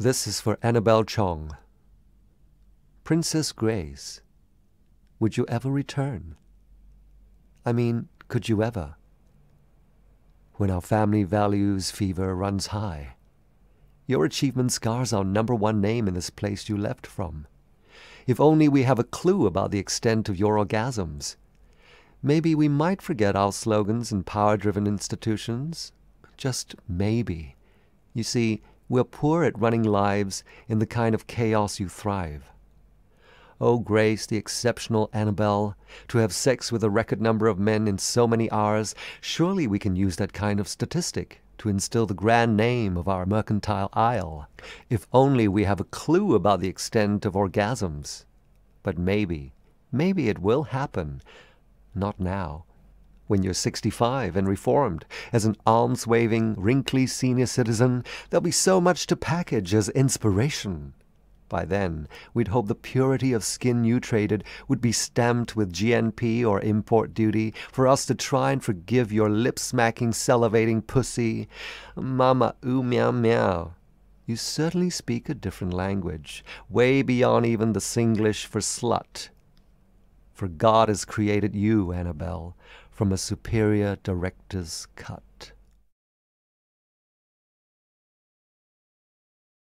This is for Annabel Chong. Princess Grace, would you ever return? I mean, could you ever? When our family values fever runs high, your achievement scars our number one name in this place you left from. If only we have a clue about the extent of your orgasms. Maybe we might forget our slogans and power driven institutions. Just maybe. You see, we're poor at running lives in the kind of chaos you thrive. oh, grace, the exceptional Annabel, to have sex with a record number of men in so many hours, surely we can use that kind of statistic to instill the grand name of our mercantile isle, if only we have a clue about the extent of orgasms. But maybe, maybe it will happen. Not now when you're 65 and reformed. As an alms waving, wrinkly senior citizen, there'll be so much to package as inspiration. By then, we'd hope the purity of skin you traded would be stamped with GNP or import duty for us to try and forgive your lip smacking, salivating pussy. Mama ooh, meow meow. You certainly speak a different language, way beyond even the Singlish for slut for God has created you, Annabel, from a superior director's cut.